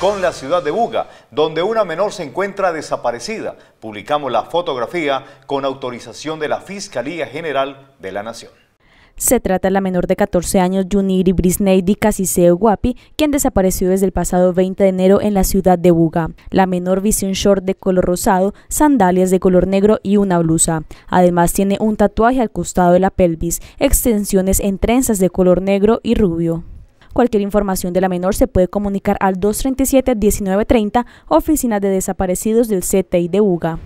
con la ciudad de Buga, donde una menor se encuentra desaparecida. Publicamos la fotografía con autorización de la Fiscalía General de la Nación. Se trata de la menor de 14 años Juniri de Casiseo Guapi, quien desapareció desde el pasado 20 de enero en la ciudad de Buga. La menor viste un short de color rosado, sandalias de color negro y una blusa. Además tiene un tatuaje al costado de la pelvis, extensiones en trenzas de color negro y rubio. Cualquier información de la menor se puede comunicar al 237-1930, Oficina de Desaparecidos del CTI de UGA.